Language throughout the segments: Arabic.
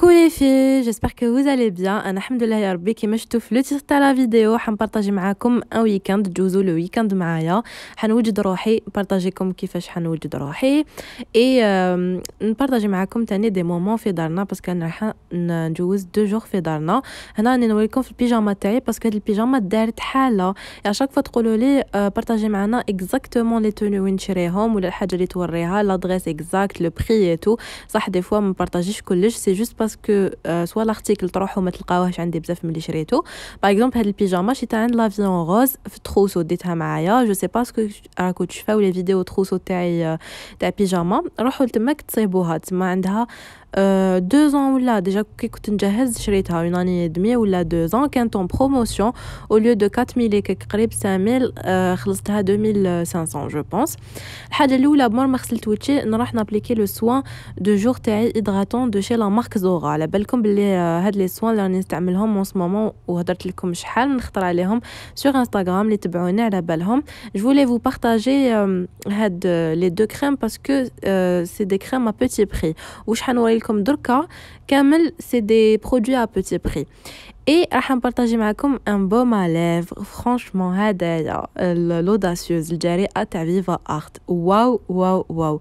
كوكو لي في جيسبر كو vous allez بيان انا الحمد لله يا ربي كيما شفتوا في لو تيتر تاع لا فيديو حنبارطاجي معاكم ان ويكاند تجوزوا لو ويكاند معايا حنوجد روحي نبارطاجيكم كيفاش حنوجد روحي اي نبارطاجي معاكم تاني دي مومون في دارنا باسكو انا راح نجوز دو جوغ في دارنا هنا راني نوريكم في البيجاما تاعي باسكو هاد البيجاما دارت حاله يعني شاك فوا تقولوا لي بارطاجي معنا اكزاكتومون لي توني وين شريهم ولا الحاجه اللي توريها لادريس اكزاكت لو بري اي تو صح دي فوا ما بارطاجيش كلش سي جوست باسكو آه، سوا لارتيكل تروحو ما تلقاوهش عندي بزاف ملي شريتو باغ اكزومبل هاد البيجاما شريتها عند لافيون غوز في تروسو ديتها معايا جو سي با راكو تشفاو لي فيديو تروسو تاعي آه، تاع بيجاما روحو تماك تصيبوها تما عندها 2 euh, ans ou là déjà qu'écoute une jahez chérita une année et demie ou là 2 ans qu'un temps promotion au lieu de 4000 et quelques crêpes 5000 c'est à 2500 je pense la délou la mort marcel twitchy n'aura rien appliqué le soin de jour taille hydratant de chez la marque zora la belle comme les euh, had les soins d'un instant mais en ce moment ou d'être le comme chal n'est sur instagram les tibonais à la belle homme je voulais vous partager euh, had les deux crèmes parce que c'est des crèmes à petit prix ou je comme d'autres cas, c'est des produits à petit prix. Et je vais partager avec vous un baume à lèvres. Franchement, l'audacieuse, le à ta vivre art. Wow, wow, wow.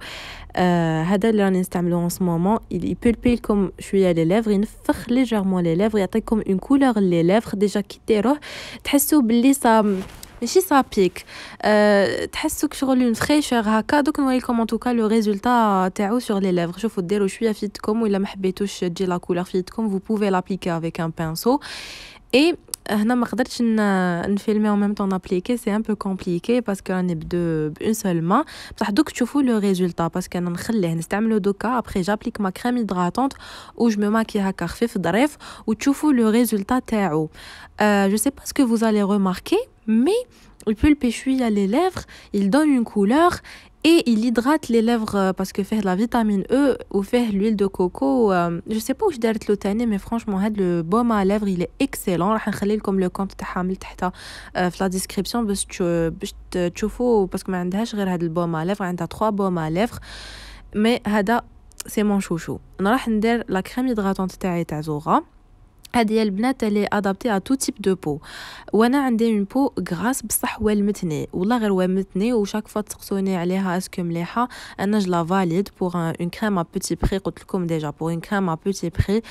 C'est ce que je en ce moment. Il peut le comme je suis à les lèvres, il fait légèrement les lèvres, il y a comme une couleur les lèvres. Déjà, quitter. Tu as ça. Si ça pique, tu as ce que sur l'une fraîcheur à cas donc, moi, comme en tout cas, le résultat est au sur les lèvres. Je vous dis, je suis à fit comme il a mis bétouche de la couleur fit comme vous pouvez l'appliquer avec un pinceau et n'a pas de filmé en même temps appliqué. C'est un peu compliqué parce que l'année de une seule main, ça donc tu fous le résultat parce qu'un an, c'est un peu le après. J'applique ma crème hydratante où je me maquille à carfé, ff d'arif ou tu fous le résultat. T'es euh، au, je sais pas ce que vous allez remarquer mais le il à les lèvres, il donne une couleur et il hydrate les lèvres euh, parce que faire de la vitamine E ou faire l'huile de coco, Je euh, je sais pas où je dois le tenir, mais franchement, le baume à lèvres, il est excellent. Je vais comme le compte de euh, la description parce que je vais vous le baume à lèvres, il y a trois baumes à lèvres, mais c'est mon chouchou. va vais la crème hydratante de Zora. هذه البنات اللي ادابتي على تو تيب دو بو وانا عندي اون بو غراس بصح والمتني والله غير والمتني وشاك فوا تسقسوني عليها اسكو مليحه انا جلا فاليد بوغ اون كريم ا بوتي بري قلت لكم ديجا بوغ اون كريم ا بوتي بري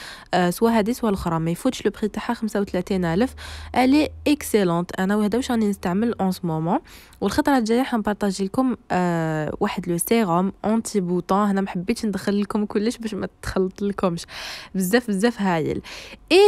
سوا هذه سوا الاخرى ما يفوتش لو بري تاعها 35000 الي اكسيلونت انا وهذا واش راني نستعمل اون سو مومون والخطره الجايه حنبارطاجي لكم أه واحد لو سيروم اونتي بوطون هنا ما حبيتش ندخل لكم كلش باش ما تخلط لكمش بزاف بزاف هايل اي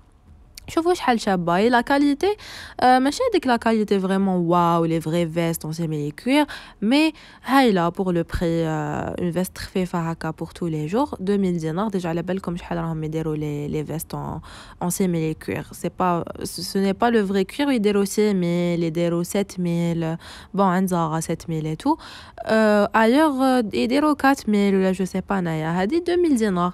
Je vous que et la qualité, je dirais que la qualité est vraiment waouh, les vraies vestes en semis cuir mais pour le prix, euh, une veste très bien pour tous les jours, 2000 dinars, déjà la belle comme je vous l'ai dit, les vestes en semis de cuir, ce n'est pas le vrai cuir, il y en a aussi il y a 7000, bon il y a 7000 et tout, euh, ailleurs il y a 4000, je ne sais pas Naya, c'est 2000 dinars.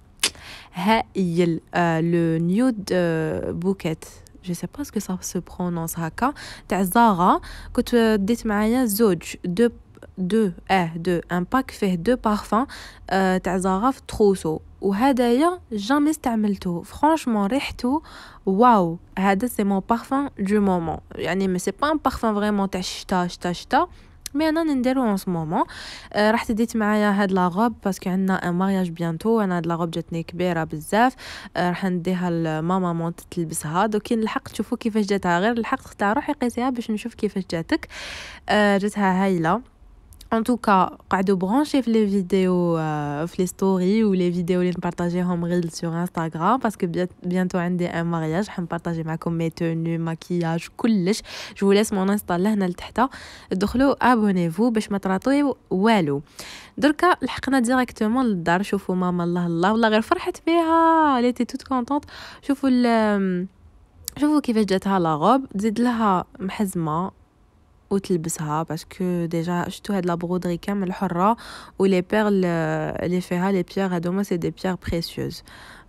euh, le nude euh, bouquet. Je ne sais pas ce que ça se prononce. quand Zara, que tu dis maïa zoj, deux, deux, eh, deux, un pack fait deux parfums. Euh, T'as Zara trousseau. Ou d'ailleurs, jamais tout Franchement, Wow waouh, c'est mon parfum du moment. Mais c'est pas un parfum vraiment t'achita, t'achita, t'achita. مي انا نديرو اون آه، سمومون راح تديت معايا هاد لاغوب باسكو عندنا ان مارياج بيانتو انا هاد لاغوب جاتني كبيره بزاف آه، راح نديها لماما مون تلبسها دوك كي نلحق تشوفوا كيفاش جاتها غير لحقت تاع روحي قيسيها باش نشوف كيفاش جاتك آه، جاتها هايله ان توكا قعدوا برونشي في لي فيديو في لي ستوري لي فيديو اللي نبارطاجيهم غير سور انستغرام باسكو بيانتو عندي ان مارياج حنبارطاجي معكم مي توني ماكياج كلش جو لاس مون انستا لهنا لتحت دخلوا فو باش ما تراطوا والو دركا لحقنا ديريكتومون للدار شوفوا ماما الله الله والله غير فرحت بها ليتي توت كونطونط شوفوا شوفوا كيفاش جاتها لا روب زيد لها محزمه وتلبسها باسكو ديجا شفتو هاد لا كامل حره ولي بيرل اللي فيها لي بيير هادوما سي دي بيير بريسيوز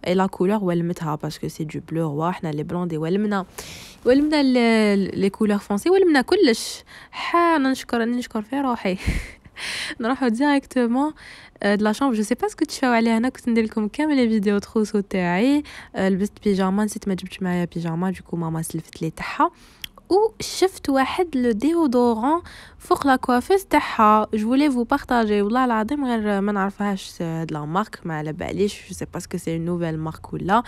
اي لا كولور ولمتها باسكو سي دو بلو هو حنا لي بلوندي ولمنا ولمنا لي كولور فونسي ولمنا كلش حانا نشكر اني نشكر في روحي نروحو ديريكتومون د لا جو سي با سكو تشاو عليها انا كنت ندير لكم كامل لي فيديو تروسو تاعي لبست بيجاما نسيت ما جبتش معايا بيجاما دوكو ماما سلفت لي تاعها وشفت واحد لو ديودورون فوق لا كوافيس تاعها جولي فو بارطاجي والله العظيم غير ما نعرفهاش هاد لا مارك ما على باليش جو سي با سكو سي اون نوفيل مارك ولا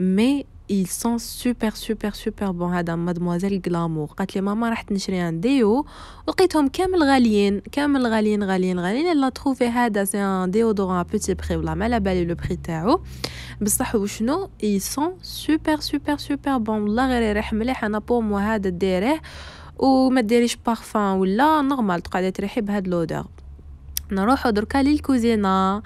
مي ils sont super super super بون هذا مادموازيل غلامور قالت لي ماما راح نشري ان ديو لقيتهم كامل غاليين كامل غاليين غاليين غاليين لا تروفي هذا سي ان ان بوتي بري ولا ما على بالي لو بري تاعو بصح وشنو اي سون سوبر سوبر سوبر بون والله غير يريح مليح انا بو مو هذا ديريه وما ديريش بارفان ولا نورمال تقعدي تريحي بهاد لودور نروحو دركا للكوزينه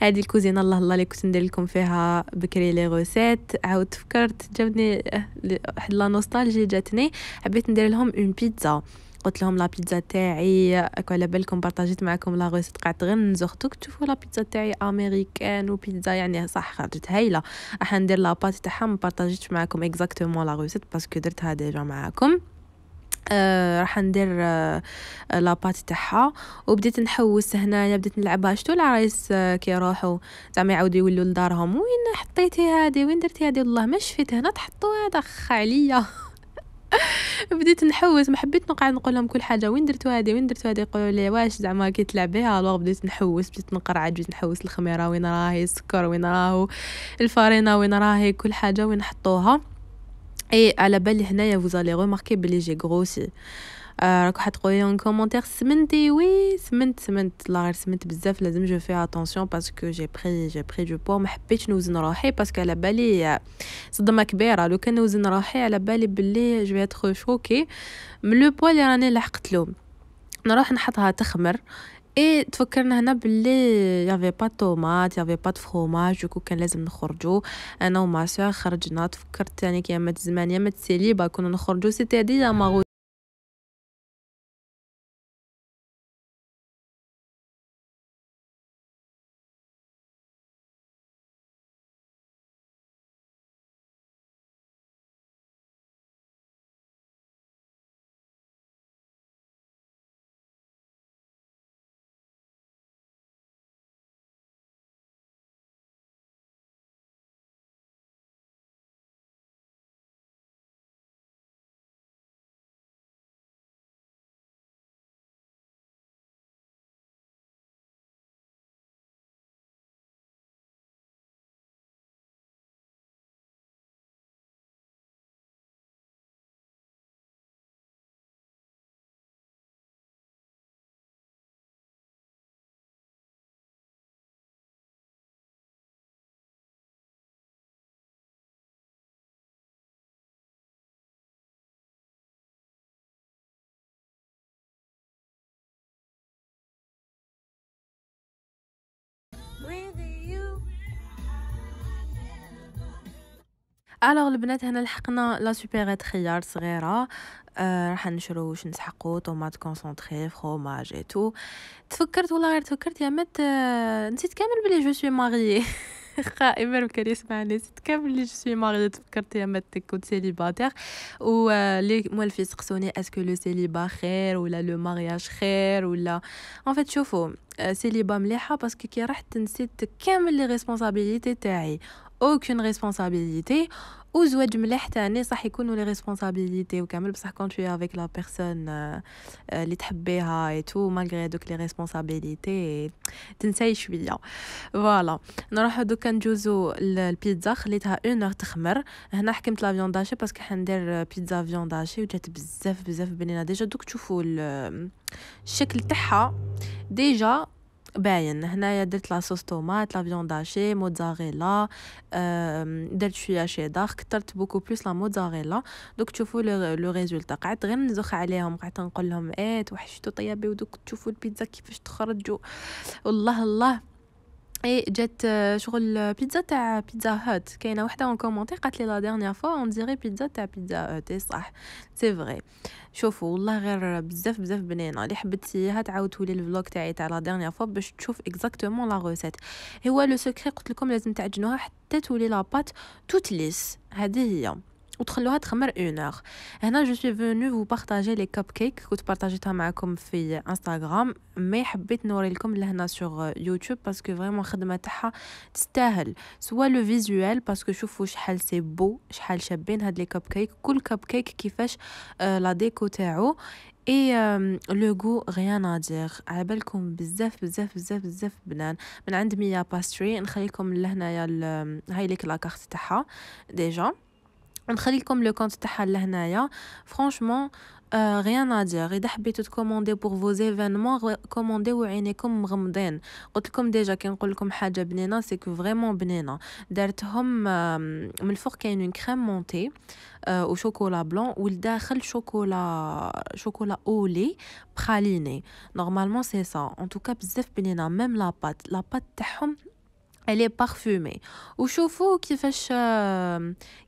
هذه الكوزينه الله الله اللي كنت ندير لكم فيها بكري لي غوسيت عاود فكرت جابني آه، واحد لا نوستالجي جاتني حبيت ندير لهم اون بيتزا قلت لهم لا بيتزا تاعي اكو على بالكم بارطاجيت معكم لا غوسيت قعدت غير نزغتوك تشوفوا لا بيتزا تاعي امريكان وبيتزا يعني صح خرجت هايله راح ندير لا بات تاعها ما معكم اكزاكتومون لا غوسيت باسكو درتها ديجا معاكم آه، راح ندير آه، لاباط تاعها وبديت نحوس هنايا بديت نلعبها شتو العرايس آه، كي يروحوا زعما يعاودوا يولوا لدارهم وين حطيتي هادي وين درتي هادي والله ما شفت هنا تحطوا هذا خا عليا بديت نحوس ما حبيت نقعد نقول لهم كل حاجه وين درتو هذه وين درتو هذه يقولوا لي واش زعما كي تلعبيها الوغ بديت نحوس بديت نقرع بديت نحوس الخميره وين راهي السكر وين راهو الفرينه وين راهي كل حاجه وين حطوها اي على بالي هنايا vous لي ريماركي بلي جي غروسي راكو حتقولي اون كومونتير سمنتي وي سمنت سمنت لا غير سمنت بزاف لازم جو في اتونسيون باسكو جي بري جي بري دو بوا ما حبيتش نوزن روحي باسكو على بالي صدمه كبيره لو كان نوزن روحي على بالي بلي جو اتخ شوكي من لو بوا اللي راني لحقت له نروح نحطها تخمر اي تفكرنا هنا باللي يافي با طوماط يافي با فروماج دوكو كان لازم نخرجو انا وما خرجنا تفكرت ثاني يعني كيما زمان يا ما با كنا نخرجو سيتي هادي ماغو الوغ البنات هنا لحقنا لا سوبيريت خيار صغيره آه راح نشرو واش نسحقو طوماط كونسونطري فروماج اي تو تفكرت والله غير تفكرت يا مت آه نسيت كامل بلي جو سوي ماري قائمة كان يسمعني نسيت كامل بلي جو سوي ماري تفكرت يا مت كنت سيليباتير و لي موالفي سقسوني اسكو لو سيليبا خير ولا لو مارياج خير ولا ان فيت شوفوا سيليبا مليحه باسكو كي رحت نسيت كامل لي ريسبونسابيلتي تاعي aucune responsabilité ou ça مليح nous صح يكونوا لي ريسبونسابيلتي وكامل بصح quand tu es avec la personne اللي et tout malgré دوك لي ريسبونسابيلتي تنساي شويه فوالا pizza le البيتزا خليتها 1 le تاعها ديجا باين هنايا درت لاصوص طوماط لا فيون داشي موتزاريلا درت شويه شيدار كترت بوكو بلوس لا موتزاريلا دوك تشوفوا لو ريزولتا قعدت غير نزخ عليهم قعدت نقول لهم ايه توحشتوا طيابي ودوك تشوفوا البيتزا كيفاش تخرج والله الله اي جات شغل بيتزا تاع بيتزا هات كاينه وحده اون كومونتير قالت لي لا ديرنيير فوا اون ديري بيتزا تاع بيتزا هات صح سي فري شوفوا والله غير بزاف بزاف بنينه اللي حبيتيها تعاودوا لي الفلوغ تاعي تاع لا ديرنيير فوا باش تشوف اكزاكتومون لا روسيت هو لو سكري قلت لكم لازم تعجنوها حتى تولي لا بات توت ليس هذه هي وتخلوها تخمر اون هنا جو سوي فونو فو بارطاجي لي كاب كيك كنت بارطاجيتها معكم في انستغرام مي حبيت نوري لكم لهنا سوغ يوتيوب باسكو فريمون الخدمه تاعها تستاهل سوا لو فيزوال باسكو شوفوا شحال سي بو شحال شابين هاد لي كاب كيك كل كاب كيك كيفاش لا آه، ديكو تاعو اي لو غو غيان ادير على بالكم بزاف بزاف بزاف بزاف بنان من عند ميا باستري نخليكم لهنايا هاي ليك لاكارت تاعها ديجا Je bien comme le compte franchement rien à dire et d'habitude commander pour vos événements commander ou comme romdén comme vous qu'on c'est vraiment que a une crème montée au chocolat blanc ou il chocolat chocolat au lait normalement c'est ça en tout cas même la pâte la pâte الي بارفومي وشوفوا كيفاش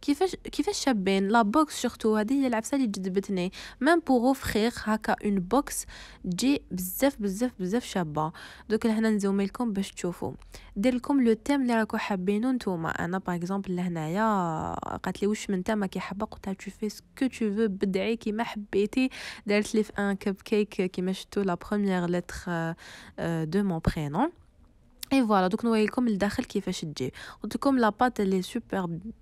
كيفاش كيفاش شابين لا بوكس سورتو هذه هي العفسه اللي جذبتني ميم بوغ فخيخ هكا اون بوكس تجي بزاف بزاف بزاف شابه دوك لهنا نزومي لكم باش تشوفوا دير لكم لو تيم اللي راكو حابينو نتوما انا باغ اكزومبل لهنايا قالت لي واش من تما ما حابه قلت لها تو في سكو تو فو بدعي كيما حبيتي دارت لي في ان كب كيك كيما شفتو لا بروميير لتر دو مون برينون اي فوالا دوك نوريكم الداخل كيفاش تجي قلت لكم لاباط اللي سوبر